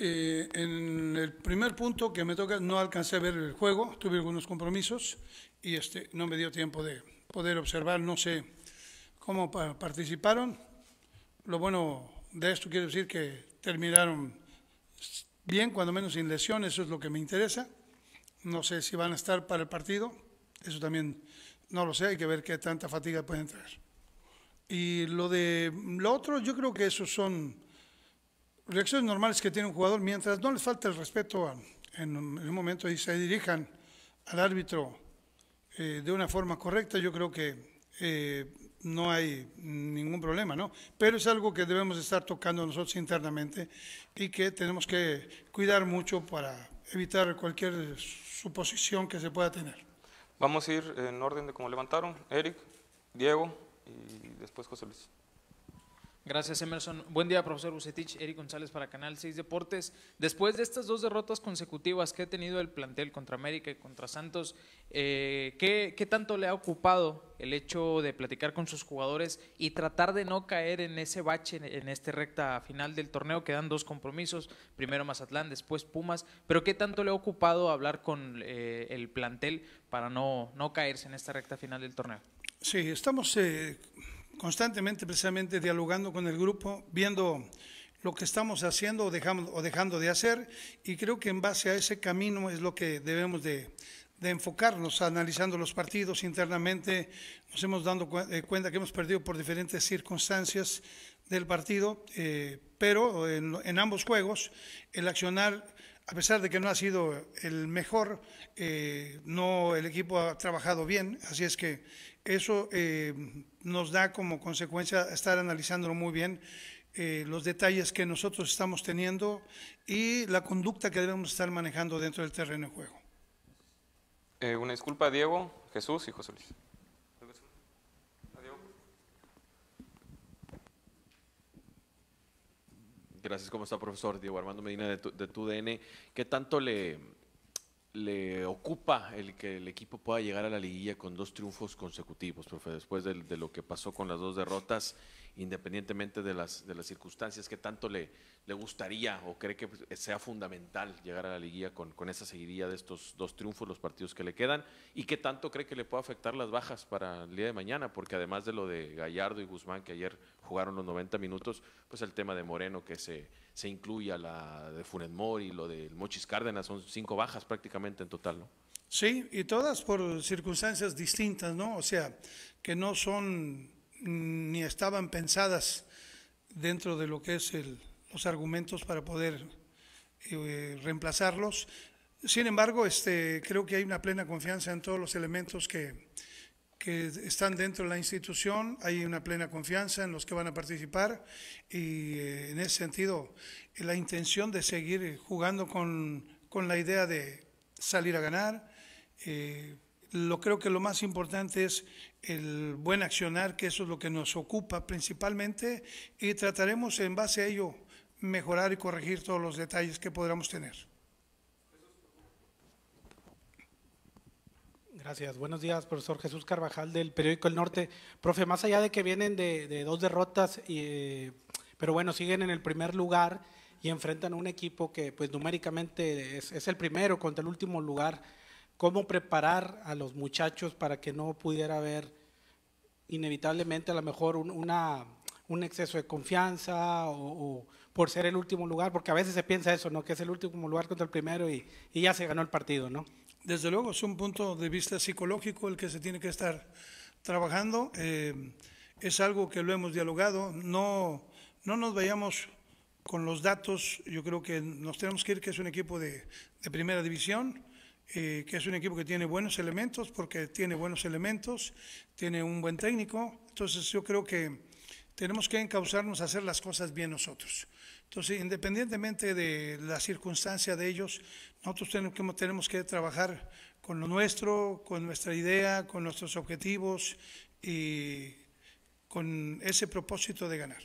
Eh, en el primer punto que me toca, no alcancé a ver el juego, tuve algunos compromisos y este, no me dio tiempo de poder observar, no sé cómo participaron. Lo bueno de esto quiere decir que terminaron bien, cuando menos sin lesión, eso es lo que me interesa. No sé si van a estar para el partido, eso también no lo sé, hay que ver qué tanta fatiga pueden traer. Y lo de lo otro, yo creo que eso son reacciones normales que tiene un jugador mientras no les falta el respeto en, un momento y se dirijan al árbitro eh, de una forma correcta, yo creo que eh, no hay ningún problema, ¿no? Pero es algo que debemos estar tocando nosotros internamente y que tenemos que cuidar mucho para evitar cualquier suposición que se pueda tener. Vamos a ir en orden de cómo levantaron, Eric, Diego y después José Luis. Gracias, Emerson. Buen día, profesor Bucetich. Eric González para Canal 6 Deportes. Después de estas dos derrotas consecutivas que ha tenido el plantel contra América y contra Santos, eh, ¿qué, tanto le ha ocupado el hecho de platicar con sus jugadores y tratar de no caer en ese bache en, esta este recta final del torneo? Quedan dos compromisos, primero Mazatlán, después Pumas, pero ¿qué tanto le ha ocupado hablar con eh, el plantel para no, no caerse en esta recta final del torneo? Sí, estamos eh, constantemente precisamente dialogando con el grupo, viendo lo que estamos haciendo o dejando, o dejando de hacer y creo que en base a ese camino es lo que debemos de, de enfocarnos analizando los partidos internamente. Nos hemos dado eh, cuenta que hemos perdido por diferentes circunstancias del partido, eh, pero en, ambos juegos el accionar, a pesar de que no ha sido el mejor, eh, no el equipo ha trabajado bien, así es que eso nos da como consecuencia estar analizándolo muy bien eh, los detalles que nosotros estamos teniendo y la conducta que debemos estar manejando dentro del terreno de juego. Eh, una disculpa, Diego, Jesús y José Luis. Gracias, ¿cómo está, profesor? Diego Armando Medina de, tu, de TUDN. ¿Qué tanto le, le ocupa el que el equipo pueda llegar a la liguilla con dos triunfos consecutivos, profe, después de lo que pasó con las dos derrotas independientemente de las, de las circunstancias, que tanto le, le gustaría o cree que sea fundamental llegar a la liguilla con, con esa seguidilla de estos dos triunfos, los partidos que le quedan, y qué tanto cree que le puede afectar las bajas para el día de mañana, porque además de lo de Gallardo y Guzmán, que ayer jugaron los 90 minutos, pues el tema de Moreno, que se, se a la de Funes Mori, lo del Mochis Cárdenas, son cinco bajas prácticamente en total, ¿no? Sí, y todas por circunstancias distintas, ¿no? O sea, que no son ni estaban pensadas dentro de lo que es los argumentos para poder eh, reemplazarlos. Sin embargo, este, creo que hay una plena confianza en todos los elementos que, están dentro de la institución, hay una plena confianza en los que van a participar y eh, en ese sentido la intención de seguir jugando con, la idea de salir a ganar, eh, lo creo que lo más importante es el buen accionar, que eso es lo que nos ocupa principalmente, y trataremos en base a ello mejorar y corregir todos los detalles que podamos tener. Gracias. Buenos días, profesor Jesús Carvajal del periódico El Norte. Profe, más allá de que vienen de, dos derrotas, y, pero bueno, siguen en el primer lugar y enfrentan a un equipo que pues numéricamente es, es el primero contra el último lugar cómo preparar a los muchachos para que no pudiera haber inevitablemente a lo mejor un, una, un exceso de confianza o, por ser el último lugar, porque a veces se piensa eso, ¿no? Que es el último lugar contra el primero y, ya se ganó el partido, ¿no? Desde luego es un punto de vista psicológico el que se tiene que estar trabajando. Eh, es algo que lo hemos dialogado. No, no nos vayamos con los datos. Yo creo que nos tenemos que ir que es un equipo de, de primera división eh, que es un equipo que tiene buenos elementos, porque tiene buenos elementos, tiene un buen técnico. Entonces yo creo que tenemos que encauzarnos a hacer las cosas bien nosotros. Entonces, independientemente de la circunstancia de ellos, nosotros tenemos que, tenemos que trabajar con lo nuestro, con nuestra idea, con nuestros objetivos y con ese propósito de ganar.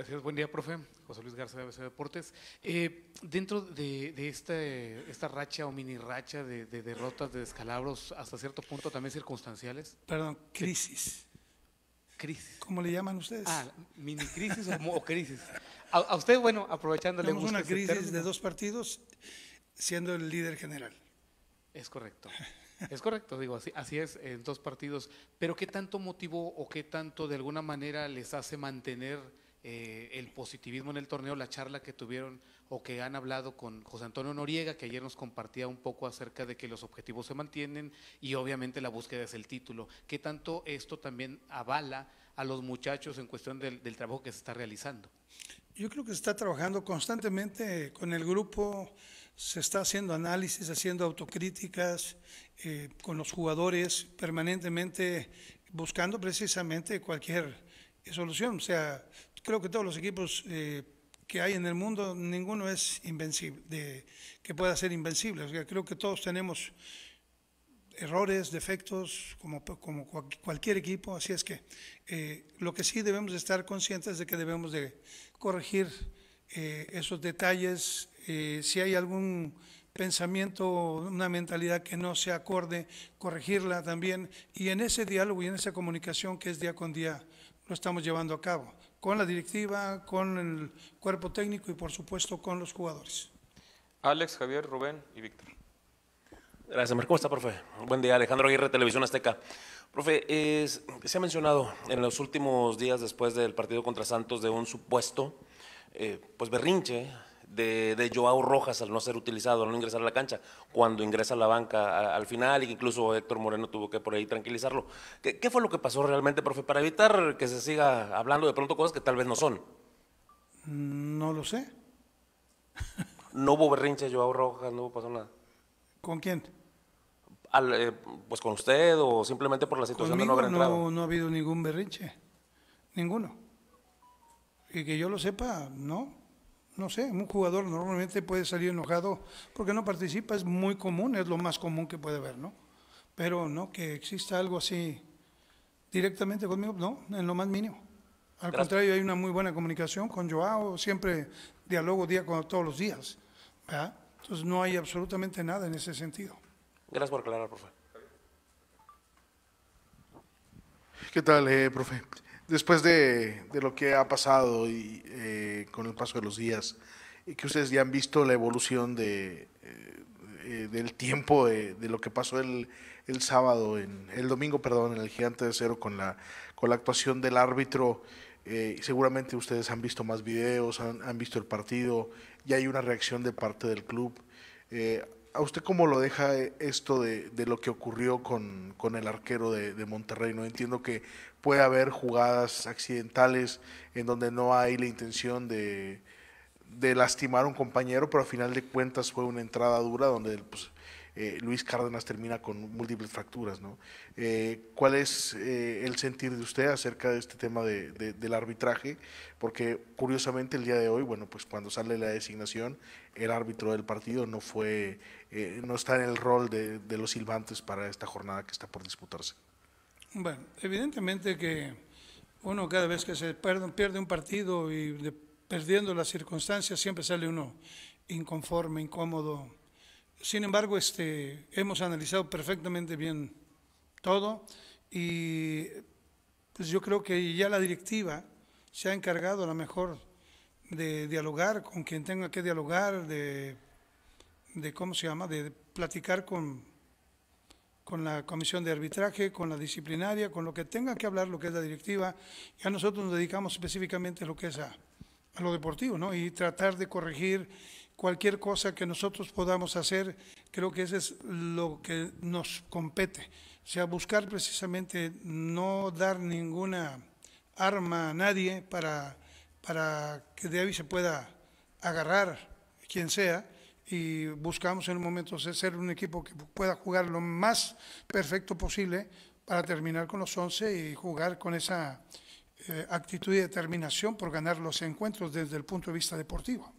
Gracias, buen día, profe. José Luis García de ABC Deportes. Eh, dentro de, este, esta racha o mini racha de, derrotas, de descalabros, hasta cierto punto también circunstanciales. Perdón, crisis. Crisis. ¿Cómo le llaman ustedes? Ah, mini crisis o, crisis. A, usted, bueno, aprovechando Tenemos una crisis de dos partidos siendo el líder general. Es correcto. Es correcto, digo, así, así es en dos partidos. Pero ¿qué tanto motivó o qué tanto de alguna manera les hace mantener eh, el positivismo en el torneo, la charla que tuvieron o que han hablado con José Antonio Noriega, que ayer nos compartía un poco acerca de que los objetivos se mantienen y obviamente la búsqueda es el título. ¿Qué tanto esto también avala a los muchachos en cuestión del, trabajo que se está realizando? Yo creo que se está trabajando constantemente con el grupo, se está haciendo análisis, haciendo autocríticas eh, con los jugadores, permanentemente buscando precisamente cualquier solución. O sea, creo que todos los equipos eh, que hay en el mundo, ninguno es invencible, que pueda ser invencible. creo que todos tenemos errores, defectos, como, cualquier equipo. Así es que eh, lo que sí debemos estar conscientes de que debemos de corregir eh, esos detalles. si hay algún pensamiento, una mentalidad que no se acorde, corregirla también. Y en ese diálogo y en esa comunicación que es día con día lo estamos llevando a cabo, con la directiva, con el cuerpo técnico y por supuesto con los jugadores. Alex, Javier, Rubén y Víctor. Gracias, Marcos, ¿Cómo está, profe? Buen día, Alejandro Aguirre, Televisión Azteca. Profe, se ha mencionado en los últimos días después del partido contra Santos de un supuesto eh, pues berrinche de, Joao Rojas al no ser utilizado, al no ingresar a la cancha, cuando ingresa a la banca al final y que incluso Héctor Moreno tuvo que por ahí tranquilizarlo. ¿Qué, fue lo que pasó realmente, profe, para evitar que se siga hablando de pronto cosas que tal vez no son? Mm, no lo sé. no hubo berrinche Joao Rojas, no pasó nada. ¿Con quién? Eh, pues con usted o simplemente por la situación de no haber entrado. No, no ha habido ningún berrinche, ninguno. Y que yo lo sepa, no no sé, un jugador normalmente puede salir enojado porque no participa, es muy común, es lo más común que puede haber, ¿no? Pero no que exista algo así directamente conmigo, no, en lo más mínimo. Al contrario, hay una muy buena comunicación con Joao, siempre diálogo día con todos los días, Entonces no hay absolutamente nada en ese sentido. Gracias por aclarar, profe. ¿Qué tal, eh, profe? después de, de, lo que ha pasado y eh, con el paso de los días, y que ustedes ya han visto la evolución de, eh, eh, del tiempo de, lo que pasó el, el, sábado, en, el domingo, perdón, en el Gigante de Cero con la, con la actuación del árbitro. seguramente ustedes han visto más videos, han, han, visto el partido, y hay una reacción de parte del club. ¿A usted cómo lo deja eh, esto de, de lo que ocurrió con, el arquero de, Monterrey? No entiendo que puede haber jugadas accidentales en donde no hay la intención de, de lastimar a un compañero, pero al final de cuentas fue una entrada dura donde pues, eh, Luis Cárdenas termina con múltiples fracturas. Eh, ¿Cuál es eh, el sentir de usted acerca de este tema del arbitraje? Porque curiosamente el día de hoy, bueno, pues cuando sale la designación, el árbitro del partido no fue, no está en el rol de, los silbantes para esta jornada que está por disputarse. Bueno, evidentemente que uno cada vez que se pierde un partido y perdiendo las circunstancias siempre sale uno inconforme, incómodo, sin embargo, este, hemos analizado perfectamente bien todo y pues, yo creo que ya la directiva se ha encargado a lo mejor de dialogar con quien tenga que dialogar, de, de cómo se llama, de platicar con, con la comisión de arbitraje, con la disciplinaria, con lo que tenga que hablar lo que es la directiva. Ya nosotros nos dedicamos específicamente a lo que es a, a lo deportivo, ¿no? Y tratar de corregir cualquier cosa que nosotros podamos hacer, creo que eso es lo que nos compete. O sea, buscar precisamente no dar ninguna arma a nadie para, para que de se pueda agarrar quien sea y buscamos en un momento ser un equipo que pueda jugar lo más perfecto posible para terminar con los 11 y jugar con esa eh, actitud y determinación por ganar los encuentros desde el punto de vista deportivo.